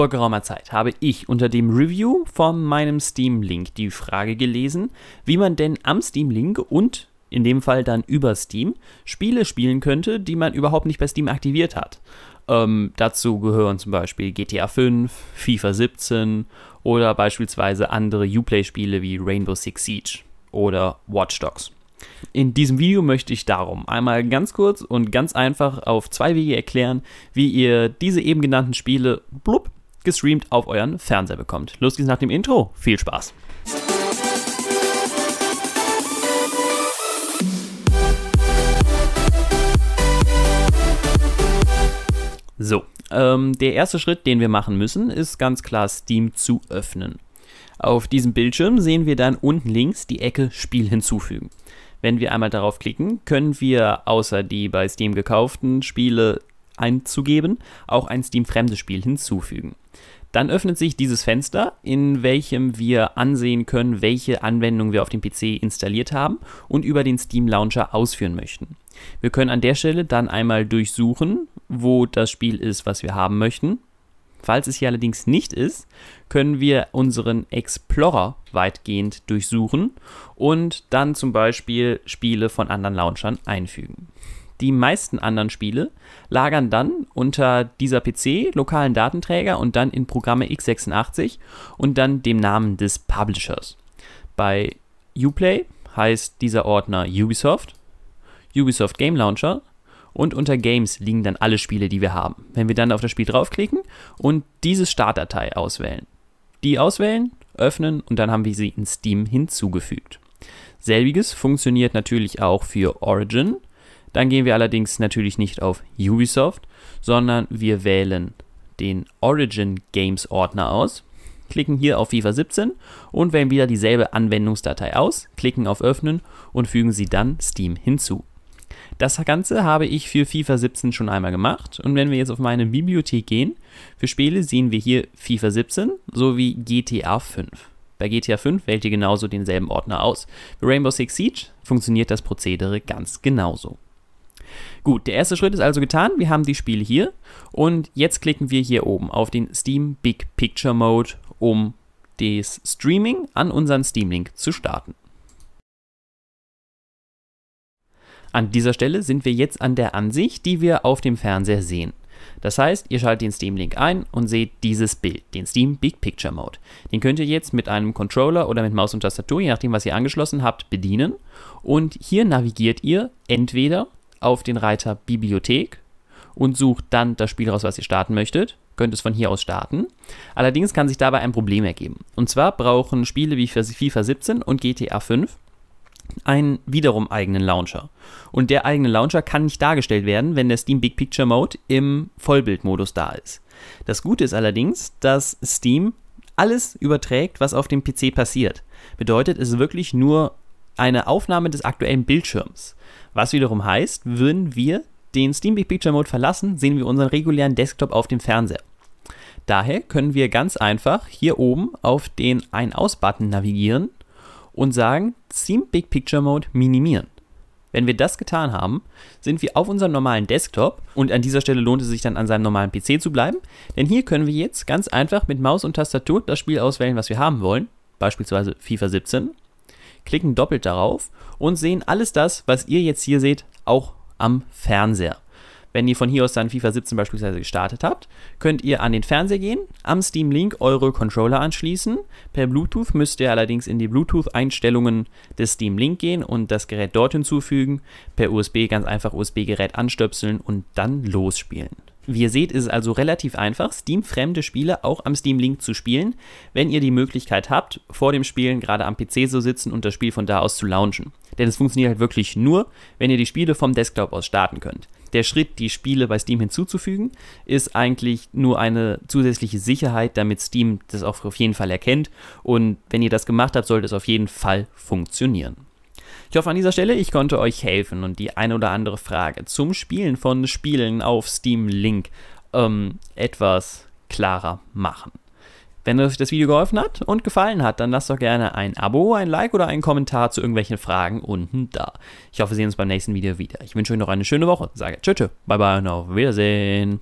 Vor geraumer Zeit habe ich unter dem Review von meinem Steam Link die Frage gelesen, wie man denn am Steam Link und in dem Fall dann über Steam Spiele spielen könnte, die man überhaupt nicht bei Steam aktiviert hat. Ähm, dazu gehören zum Beispiel GTA 5, FIFA 17 oder beispielsweise andere Uplay-Spiele wie Rainbow Six Siege oder Watch Dogs. In diesem Video möchte ich darum einmal ganz kurz und ganz einfach auf zwei Wege erklären, wie ihr diese eben genannten Spiele blub gestreamt auf euren Fernseher bekommt. Los geht's nach dem Intro. Viel Spaß! So, ähm, der erste Schritt, den wir machen müssen, ist ganz klar Steam zu öffnen. Auf diesem Bildschirm sehen wir dann unten links die Ecke Spiel hinzufügen. Wenn wir einmal darauf klicken, können wir außer die bei Steam gekauften Spiele einzugeben, auch ein Steam-fremdes Spiel hinzufügen. Dann öffnet sich dieses Fenster, in welchem wir ansehen können, welche Anwendung wir auf dem PC installiert haben und über den Steam Launcher ausführen möchten. Wir können an der Stelle dann einmal durchsuchen, wo das Spiel ist, was wir haben möchten. Falls es hier allerdings nicht ist, können wir unseren Explorer weitgehend durchsuchen und dann zum Beispiel Spiele von anderen Launchern einfügen. Die meisten anderen Spiele lagern dann unter dieser PC, lokalen Datenträger und dann in Programme x86 und dann dem Namen des Publishers. Bei Uplay heißt dieser Ordner Ubisoft, Ubisoft Game Launcher und unter Games liegen dann alle Spiele, die wir haben. Wenn wir dann auf das Spiel draufklicken und diese Startdatei auswählen. Die auswählen, öffnen und dann haben wir sie in Steam hinzugefügt. Selbiges funktioniert natürlich auch für Origin, dann gehen wir allerdings natürlich nicht auf Ubisoft, sondern wir wählen den Origin Games Ordner aus, klicken hier auf FIFA 17 und wählen wieder dieselbe Anwendungsdatei aus, klicken auf Öffnen und fügen sie dann Steam hinzu. Das Ganze habe ich für FIFA 17 schon einmal gemacht und wenn wir jetzt auf meine Bibliothek gehen, für Spiele sehen wir hier FIFA 17 sowie GTA 5. Bei GTA 5 wählt ihr genauso denselben Ordner aus. Bei Rainbow Six Siege funktioniert das Prozedere ganz genauso. Gut, der erste Schritt ist also getan. Wir haben die Spiele hier und jetzt klicken wir hier oben auf den Steam Big Picture Mode, um das Streaming an unseren Steam Link zu starten. An dieser Stelle sind wir jetzt an der Ansicht, die wir auf dem Fernseher sehen. Das heißt, ihr schaltet den Steam Link ein und seht dieses Bild, den Steam Big Picture Mode. Den könnt ihr jetzt mit einem Controller oder mit Maus und Tastatur, je nachdem, was ihr angeschlossen habt, bedienen. Und hier navigiert ihr entweder auf den Reiter Bibliothek und sucht dann das Spiel raus, was ihr starten möchtet. Könnt es von hier aus starten. Allerdings kann sich dabei ein Problem ergeben. Und zwar brauchen Spiele wie FIFA 17 und GTA 5 einen wiederum eigenen Launcher. Und der eigene Launcher kann nicht dargestellt werden, wenn der Steam Big Picture Mode im Vollbildmodus da ist. Das Gute ist allerdings, dass Steam alles überträgt, was auf dem PC passiert. Bedeutet, es ist wirklich nur eine Aufnahme des aktuellen Bildschirms. Was wiederum heißt, würden wir den Steam Big Picture Mode verlassen, sehen wir unseren regulären Desktop auf dem Fernseher. Daher können wir ganz einfach hier oben auf den Ein-Aus-Button navigieren und sagen Steam Big Picture Mode minimieren. Wenn wir das getan haben, sind wir auf unserem normalen Desktop und an dieser Stelle lohnt es sich dann an seinem normalen PC zu bleiben, denn hier können wir jetzt ganz einfach mit Maus und Tastatur das Spiel auswählen, was wir haben wollen, beispielsweise FIFA 17 klicken doppelt darauf und sehen alles das, was ihr jetzt hier seht, auch am Fernseher. Wenn ihr von hier aus dann FIFA 17 beispielsweise gestartet habt, könnt ihr an den Fernseher gehen, am Steam Link eure Controller anschließen. Per Bluetooth müsst ihr allerdings in die Bluetooth-Einstellungen des Steam Link gehen und das Gerät dort hinzufügen. Per USB ganz einfach USB-Gerät anstöpseln und dann losspielen. Wie ihr seht, ist es also relativ einfach, Steam-fremde Spiele auch am Steam Link zu spielen, wenn ihr die Möglichkeit habt, vor dem Spielen gerade am PC so sitzen und das Spiel von da aus zu launchen. Denn es funktioniert halt wirklich nur, wenn ihr die Spiele vom Desktop aus starten könnt. Der Schritt, die Spiele bei Steam hinzuzufügen, ist eigentlich nur eine zusätzliche Sicherheit, damit Steam das auch auf jeden Fall erkennt. Und wenn ihr das gemacht habt, sollte es auf jeden Fall funktionieren. Ich hoffe an dieser Stelle, ich konnte euch helfen und die eine oder andere Frage zum Spielen von Spielen auf Steam Link ähm, etwas klarer machen. Wenn euch das Video geholfen hat und gefallen hat, dann lasst doch gerne ein Abo, ein Like oder einen Kommentar zu irgendwelchen Fragen unten da. Ich hoffe, wir sehen uns beim nächsten Video wieder. Ich wünsche euch noch eine schöne Woche. Sage tschö, tschö, bye bye und auf Wiedersehen.